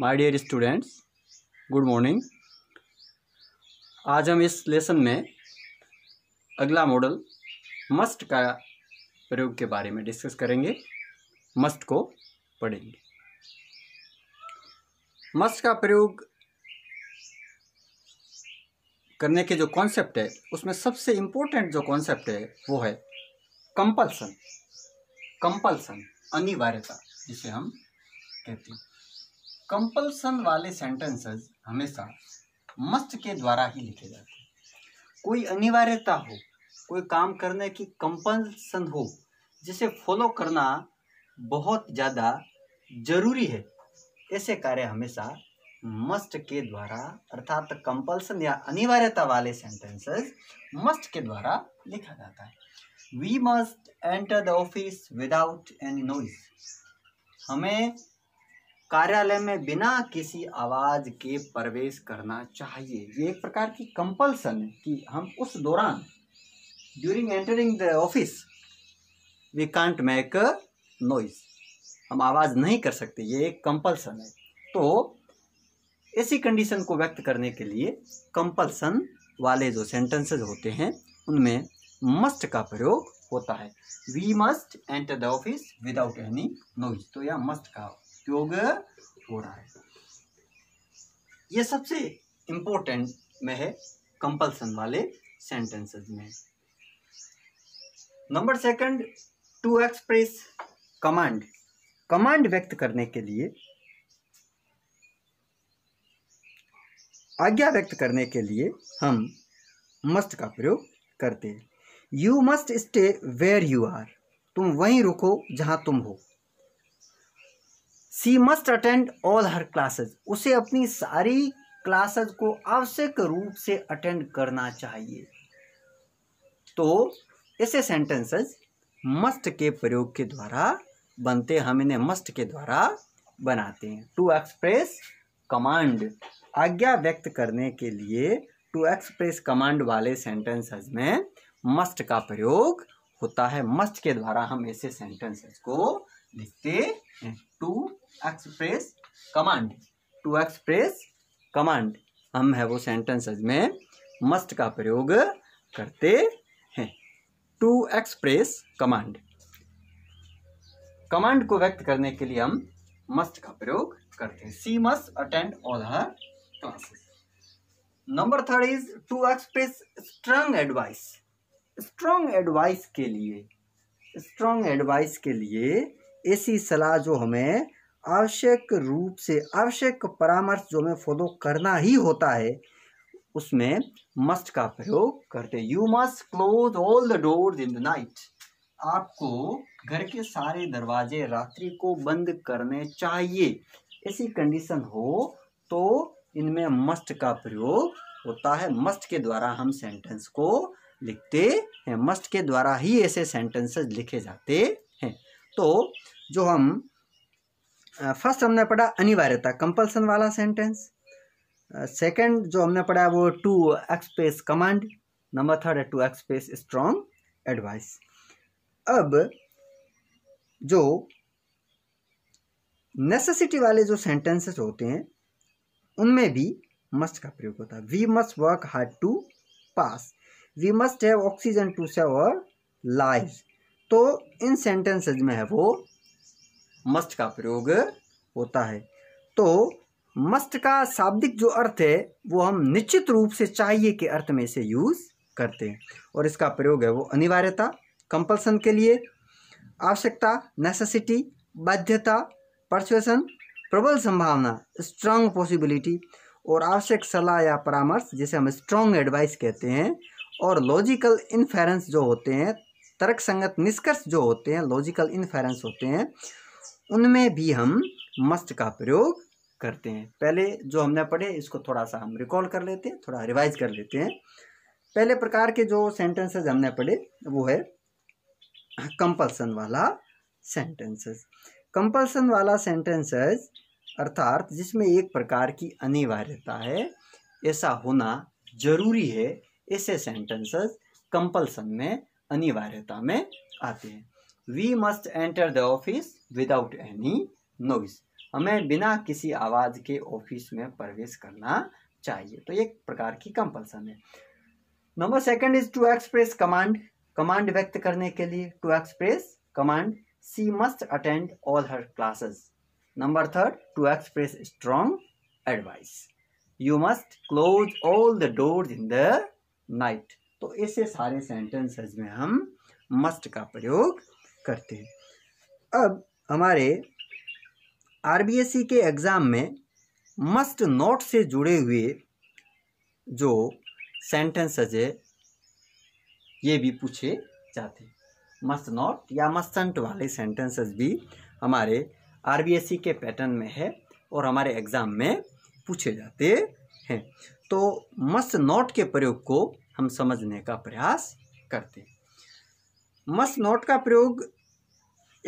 my dear students good morning आज हम इस लेसन में अगला मॉडल मस्ट का प्रयोग के बारे में डिस्कस करेंगे मस्ट को पढ़ेंगे मस्ट का प्रयोग करने के जो कॉन्सेप्ट है उसमें सबसे इम्पोर्टेंट जो कॉन्सेप्ट है वो है कंपल्सन कंपल्सन अनिवार्यता जिसे हम कहते हैं कंपल्सन वाले सेंटेंसेस हमेशा मस्ट के द्वारा ही लिखे जाते हैं कोई अनिवार्यता हो कोई काम करने की कंपल्सन हो जिसे फॉलो करना बहुत ज़्यादा जरूरी है ऐसे कार्य हमेशा मस्ट के द्वारा अर्थात कंपल्सन या अनिवार्यता वाले सेंटेंसेस मस्ट के द्वारा लिखा जाता है we must enter the office without any noise हमें कार्यालय में बिना किसी आवाज़ के प्रवेश करना चाहिए ये एक प्रकार की कंपल्सन है कि हम उस दौरान during entering the office we can't make noise हम आवाज़ नहीं कर सकते ये एक कंपल्सन है तो ऐसी कंडीशन को व्यक्त करने के लिए कंपल्सन वाले जो सेंटेंसेज होते हैं उनमें मस्ट का प्रयोग होता है we must enter the office without any noise तो यह मस्ट का उपयोग हो रहा है ये सबसे इम्पोर्टेंट में है कंपल्सन वाले सेंटेंसेस में number second to express command command व्यक्त करने के लिए आज्ञा व्यक्त करने के लिए हम मस्ट का प्रयोग करते हैं you must stay where you are तुम वहीं रुको जहां तुम हो सी मस्ट अटेंड ऑल हर क्लासेज उसे अपनी सारी क्लासेज को आवश्यक रूप से अटेंड करना चाहिए तो ऐसे सेंटेंसेस मस्ट के प्रयोग के द्वारा बनते हम इन्हें मस्ट के द्वारा बनाते हैं टू एक्सप्रेस कमांड आज्ञा व्यक्त करने के लिए टू एक्सप्रेस कमांड वाले सेंटेंसेस में मस्ट का प्रयोग होता है मस्ट के द्वारा हम ऐसे सेंटेंसेस को लिखते हैं to express command to express command हम है वो सेंटेंस में मस्ट का प्रयोग करते हैं टू एक्सप्रेस कमांड कमांड को व्यक्त करने के लिए हम मस्ट का प्रयोग करते हैं she must attend all her classes number third is to express strong advice strong advice के लिए स्ट्रॉन्ग एडवाइस के लिए ऐसी सलाह जो हमें आवश्यक रूप से आवश्यक परामर्श जो हमें फॉलो करना ही होता है उसमें मस्ट का प्रयोग करते you must close all the door in the night आपको घर के सारे दरवाजे रात्रि को बंद करने चाहिए ऐसी कंडीशन हो तो इनमें मस्ट का प्रयोग होता है मस्ट के द्वारा हम सेंटेंस को लिखते हैं मस्ट के द्वारा ही ऐसे सेंटेंसेस लिखे जाते हैं तो जो हम फर्स्ट हमने पढ़ा अनिवार्यता कंपल्सन वाला सेंटेंस सेकंड जो हमने पढ़ा है वो to express command number third है टू एक्सप्रेस स्ट्रॉन्ग एडवाइस अब जो नेसेसिटी वाले जो सेंटेंसेस होते हैं उनमें भी मस्ट का प्रयोग होता है we must work hard to pass we must have oxygen to save और लाइव तो इन सेंटेंसेज में है वो मस्ट का प्रयोग होता है तो मस्ट का शाब्दिक जो अर्थ है वो हम निश्चित रूप से चाहिए के अर्थ में इसे यूज़ करते हैं और इसका प्रयोग है वो अनिवार्यता कंपल्सन के लिए आवश्यकता नेसेसिटी बाध्यता परसुएसन प्रबल संभावना स्ट्रांग पॉसिबिलिटी और आवश्यक सलाह या परामर्श जिसे हम स्ट्रांग एडवाइस कहते हैं और लॉजिकल इन्फेरेंस जो होते हैं तर्क संगत निष्कर्ष जो होते हैं लॉजिकल इन्फेरेंस होते हैं उनमें भी हम मस्ट का प्रयोग करते हैं पहले जो हमने पढ़े इसको थोड़ा सा हम रिकॉल कर लेते हैं थोड़ा रिवाइज कर लेते हैं पहले प्रकार के जो सेंटेंसेज हमने पढ़े वो है कंपल्सन वाला सेंटेंसेस कंपल्सन वाला सेंटेंसेस अर्थात जिसमें एक प्रकार की अनिवार्यता है ऐसा होना जरूरी है ऐसे सेंटेंसेस कंपल्सन में अनिवार्यता में आते हैं we must enter the office without any noise हमें बिना किसी आवाज़ के ऑफिस में प्रवेश करना चाहिए तो एक प्रकार की कंपल्सन है number second is to express command command व्यक्त करने के लिए to express command she must attend all her classes number third to express strong advice you must close all the doors in the night तो ऐसे सारे sentences में हम must का प्रयोग करते हैं अब हमारे आर के एग्ज़ाम में मस्ट नोट से जुड़े हुए जो सेंटेंसेज है ये भी पूछे जाते हैं मस्ट नॉट या मस्टंट वाले सेंटेंसेस भी हमारे आर के पैटर्न में है और हमारे एग्ज़ाम में पूछे जाते हैं तो मस्ट नॉट के प्रयोग को हम समझने का प्रयास करते हैं मस्ट नॉट का प्रयोग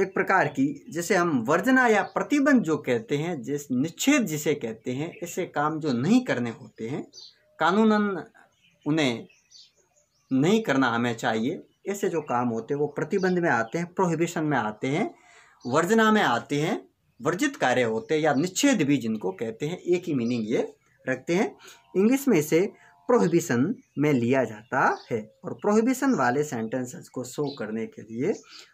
एक प्रकार की जैसे हम वर्जना या प्रतिबंध जो कहते हैं जिस निच्छेद जिसे कहते हैं ऐसे काम जो नहीं करने होते हैं कानूनन उन्हें नहीं करना हमें चाहिए ऐसे जो काम होते हैं वो प्रतिबंध में आते हैं प्रोहिबिशन में आते हैं वर्जना में आते हैं वर्जित कार्य होते हैं या निच्छेद भी जिनको कहते हैं एक ही मीनिंग ये रखते हैं इंग्लिश में इसे प्रोहिबिशन में लिया जाता है और प्रोहिबिशन वाले सेंटेंसेस को शो करने के लिए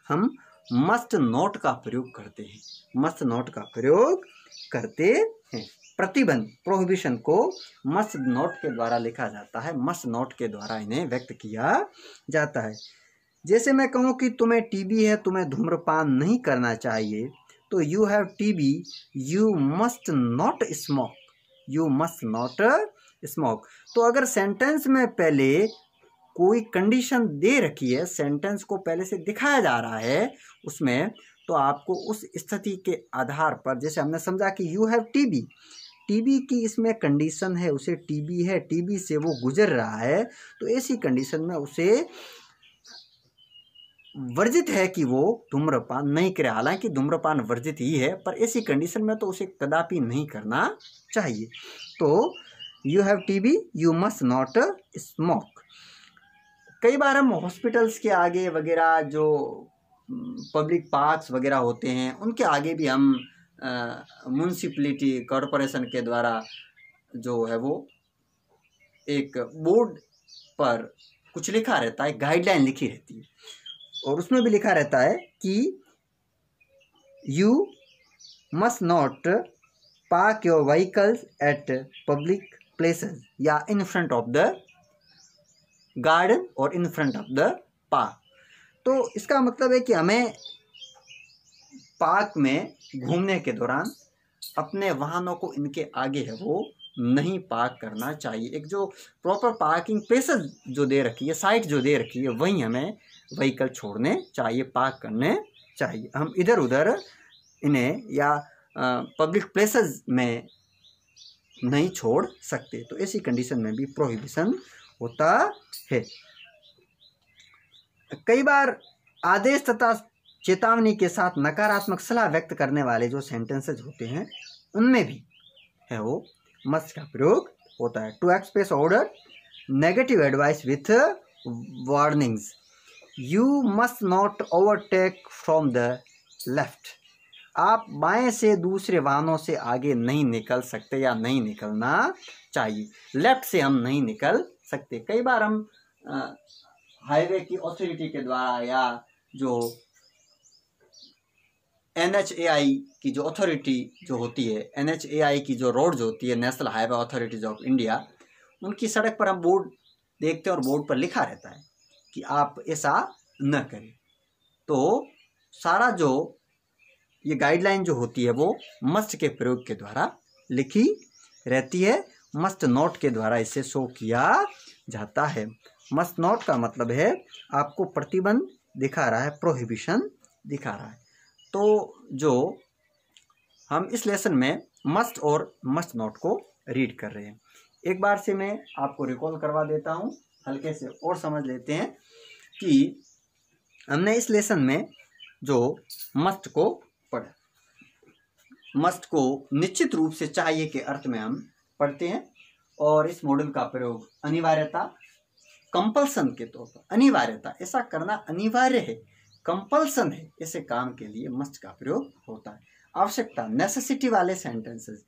हम मस्ट नोट का प्रयोग करते हैं मस्ट नोट का प्रयोग करते हैं प्रतिबंध प्रोहिबिशन को मस्ट नोट के द्वारा लिखा जाता है मस्ट नोट के द्वारा इन्हें व्यक्त किया जाता है जैसे मैं कहूँ कि तुम्हें टीबी है तुम्हें धूम्रपान नहीं करना चाहिए तो you have TB you must not smoke you must not smoke तो अगर सेंटेंस में पहले कोई कंडीशन दे रखी है सेंटेंस को पहले से दिखाया जा रहा है उसमें तो आपको उस स्थिति के आधार पर जैसे हमने समझा कि यू हैव टीबी टीबी की इसमें कंडीशन है उसे टीबी है टीबी से वो गुजर रहा है तो ऐसी कंडीशन में उसे वर्जित है कि वो धूम्रपान नहीं करे हालांकि धूम्रपान वर्जित ही है पर ऐसी कंडीशन में तो उसे कदापि नहीं करना चाहिए तो you have TB you must not smoke कई बार हम हॉस्पिटल्स के आगे वगैरह जो पब्लिक हम्म, पार्क्स वगैरह होते हैं उनके आगे भी हम म्यूनसिपलिटी कॉरपोरेशन के द्वारा जो है वो एक बोर्ड पर कुछ लिखा रहता है गाइडलाइन लिखी रहती है और उसमें भी लिखा रहता है कि you must not park your vehicles at public places या in front of the garden और in front of the park तो इसका मतलब है कि हमें पार्क में घूमने के दौरान अपने वाहनों को इनके आगे है वो नहीं पार्क करना चाहिए एक जो प्रॉपर पार्किंग प्लेस जो दे रखी है साइट जो दे रखी है वहीं हमें व्हीकल छोड़ने चाहिए पार्क करने चाहिए हम इधर उधर इन्हें या पब्लिक प्लेसेस में नहीं छोड़ सकते तो ऐसी कंडीशन में भी प्रोहिबिशन होता है कई बार आदेश तथा चेतावनी के साथ नकारात्मक सलाह व्यक्त करने वाले जो सेंटेंसेज होते हैं उनमें भी है वो मस्त का प्रयोग होता है to express order negative advice with warnings you must not overtake from the left आप बाएं से दूसरे वाहनों से आगे नहीं निकल सकते या नहीं निकलना चाहिए लेफ्ट से हम नहीं निकल सकते कई बार हम हाईवे की अथॉरिटी के द्वारा या जो एन की जो अथॉरिटी जो होती है एन की जो रोड जो होती है national highway authorities of India उनकी सड़क पर हम बोर्ड देखते हैं और बोर्ड पर लिखा रहता है कि आप ऐसा न करें तो सारा जो ये गाइडलाइन जो होती है वो मस्ट के प्रयोग के द्वारा लिखी रहती है मस्ट नोट के द्वारा इसे शो किया जाता है मस्ट नोट का मतलब है आपको प्रतिबंध दिखा रहा है प्रोहिबिशन दिखा रहा है तो जो हम इस लेसन में मस्ट और मस्ट नोट को रीड कर रहे हैं एक बार से मैं आपको रिकॉल करवा देता हूँ हल्के से और समझ लेते हैं कि हमने इस लेसन में जो मस्ट को पढ़ा मस्ट को निश्चित रूप से चाहिए के अर्थ में हम पढ़ते हैं और इस मॉडल का प्रयोग अनिवार्यता कंपल्सन के तौर पर अनिवार्यता ऐसा करना अनिवार्य है कंपल्सन है ऐसे काम के लिए मस्ट का प्रयोग होता है आवश्यकता नेसेसिटी वाले सेंटेंसेस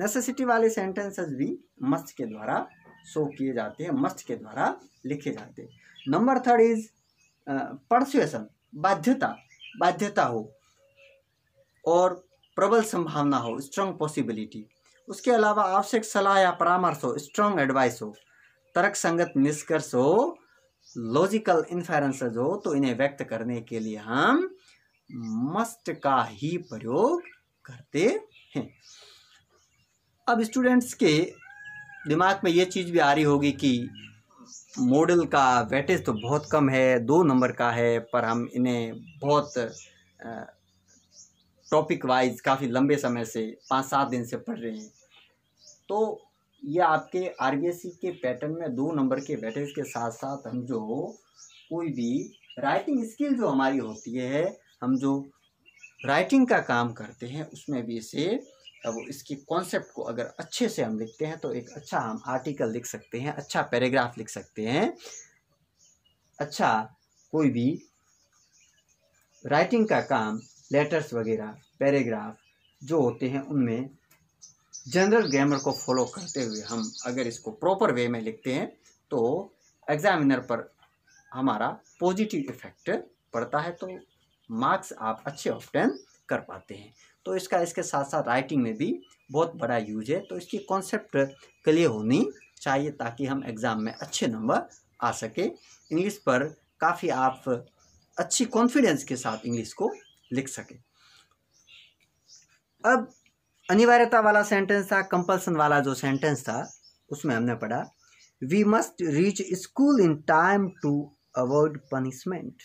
नेसेसिटी वाले सेंटेंसेस भी मस्ट के द्वारा शो किए जाते हैं मस्ट के द्वारा लिखे जाते हैं नंबर थर्ड इज परसुएसन बाध्यता बाध्यता हो और प्रबल संभावना हो स्ट्रॉन्ग पॉसिबिलिटी उसके अलावा आवश्यक सलाह या परामर्श हो स्ट्रॉन्ग एडवाइस हो तर्क संगत निष्कर्ष हो लॉजिकल इन्फेरेंसेज हो तो इन्हें व्यक्त करने के लिए हम मस्ट का ही प्रयोग करते हैं अब स्टूडेंट्स के दिमाग में ये चीज़ भी आ रही होगी कि मॉडल का वेटेज तो बहुत कम है दो नंबर का है पर हम इन्हें बहुत टॉपिक वाइज काफ़ी लंबे समय से पाँच सात दिन से पढ़ रहे हैं तो ये आपके आर के पैटर्न में दो नंबर के बैठे के साथ साथ हम जो कोई भी राइटिंग स्किल जो हमारी होती है हम जो राइटिंग का काम करते हैं उसमें भी इसे अब इसके कॉन्सेप्ट को अगर अच्छे से हम लिखते हैं तो एक अच्छा हम आर्टिकल लिख सकते हैं अच्छा पैराग्राफ लिख सकते हैं अच्छा कोई भी राइटिंग का काम लेटर्स वगैरह पैराग्राफ जो होते हैं उनमें जनरल ग्रामर को फॉलो करते हुए हम अगर इसको प्रॉपर वे में लिखते हैं तो एग्जामिनर पर हमारा पॉजिटिव इफेक्ट पड़ता है तो मार्क्स आप अच्छे ऑप्टेन कर पाते हैं तो इसका इसके साथ साथ राइटिंग में भी बहुत बड़ा यूज है तो इसकी कॉन्सेप्ट क्लियर होनी चाहिए ताकि हम एग्ज़ाम में अच्छे नंबर आ सके इंग्लिश पर काफ़ी आप अच्छी कॉन्फिडेंस के साथ इंग्लिश को लिख सके अब अनिवार्यता वाला सेंटेंस था कंपल्सन वाला जो सेंटेंस था उसमें हमने पढ़ा we must reach school in time to avoid punishment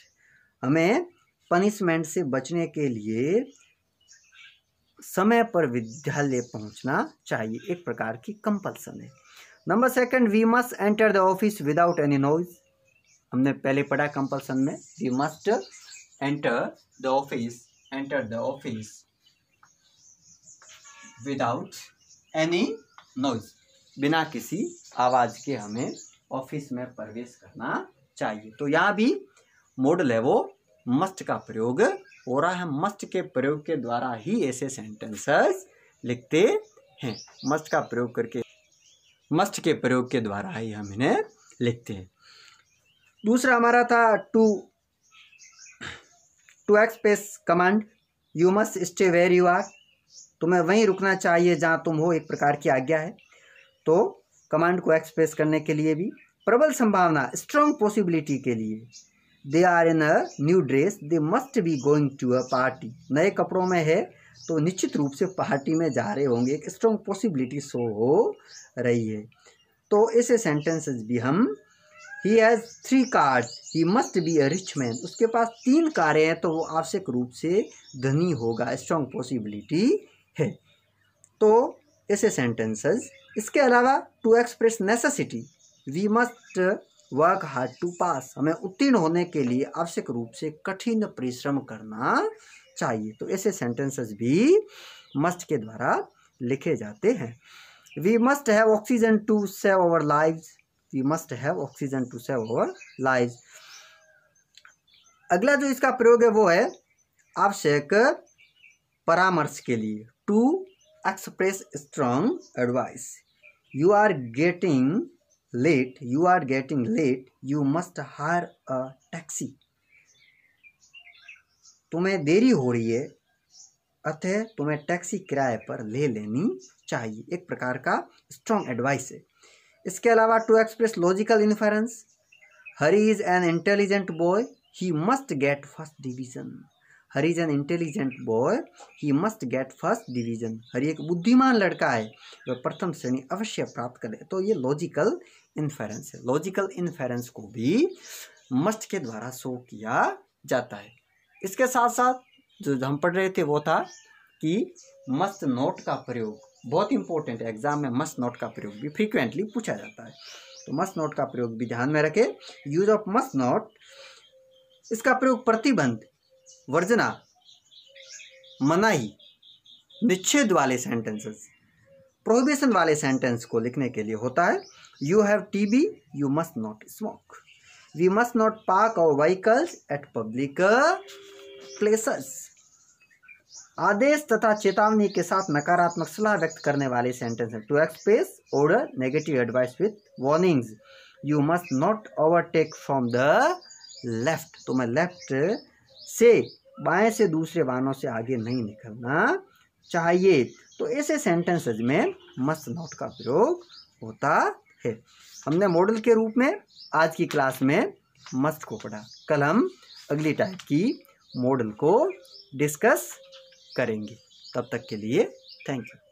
हमें पनिशमेंट से बचने के लिए समय पर विद्यालय पहुंचना चाहिए एक प्रकार की कंपल्सन है number second we must enter the office without any noise हमने पहले पढ़ा कंपल्सन में we must enter the office enter the office without any noise बिना किसी आवाज़ के हमें ऑफिस में प्रवेश करना चाहिए तो यहाँ भी मॉडल है वो मस्ट का प्रयोग हो रहा है मस्ट के प्रयोग के द्वारा ही ऐसे सेंटेंसेस लिखते हैं मस्ट का प्रयोग करके मस्ट के प्रयोग के द्वारा ही हम इन्हें लिखते हैं दूसरा हमारा था to to express command you must stay where you are तुम्हें वहीं रुकना चाहिए जहाँ तुम हो एक प्रकार की आज्ञा है तो कमांड को एक्सप्रेस करने के लिए भी प्रबल संभावना स्ट्रॉन्ग पॉसिबिलिटी के लिए they are in a new dress they must be going to a party नए कपड़ों में है तो निश्चित रूप से पार्टी में जा रहे होंगे एक स्ट्रॉन्ग पॉसिबिलिटी शो हो रही है तो ऐसे सेंटेंसेस भी हम he has three cars he must be a rich man उसके पास तीन कारें हैं तो वो आवश्यक रूप से धनी होगा स्ट्रॉन्ग पॉसिबिलिटी है तो ऐसे सेंटेंसेस इसके अलावा to express necessity we must work hard to pass हमें उत्तीर्ण होने के लिए आवश्यक रूप से कठिन परिश्रम करना चाहिए तो ऐसे सेंटेंसेस भी मस्ट के द्वारा लिखे जाते हैं we must have oxygen to save our lives we must have oxygen to save our lives अगला जो इसका प्रयोग है वो है आवश्यक परामर्श के लिए to express strong advice you are getting late you are getting late you must hire a taxi तुम्हें देरी हो रही है अतः तुम्हें टैक्सी किराए पर ले लेनी चाहिए एक प्रकार का स्ट्रॉन्ग एडवाइस है इसके अलावा to express logical inference Hari is an intelligent boy he must get first division Hari is an intelligent boy he must get first division Hari एक बुद्धिमान लड़का है वह प्रथम श्रेणी अवश्य प्राप्त करे तो ये लॉजिकल इन्फेरेंस है लॉजिकल इन्फेरेंस को भी मस्ट के द्वारा शो किया जाता है इसके साथ साथ जो हम पढ़ रहे थे वो था कि मस्ट नोट का प्रयोग बहुत इंपॉर्टेंट है एग्जाम में मस्ट नोट का प्रयोग भी फ्रीक्वेंटली पूछा जाता है तो मस्ट नोट का प्रयोग भी ध्यान में रखें यूज ऑफ मस्ट नोट इसका प्रयोग प्रतिबंध वर्जना मनाही निच्छेद वाले सेंटेंसेस प्रोहिबिशन वाले सेंटेंस को लिखने के लिए होता है you have T B you must not smoke we must not park our vehicles at public places आदेश तथा चेतावनी के साथ नकारात्मक सलाह व्यक्त करने वाले sentence to express order negative advice with warnings you must not overtake from the left तो मैं लेफ्ट से बाएं से दूसरे वाहनों से आगे नहीं निकलना चाहिए तो ऐसे सेंटेंसेज में मस्ट नॉट का प्रयोग होता है हमने मॉडल के रूप में आज की क्लास में मस्ट को पढ़ा कल हम अगली टाइप की मॉडल को डिस्कस करेंगे तब तक के लिए थैंक यू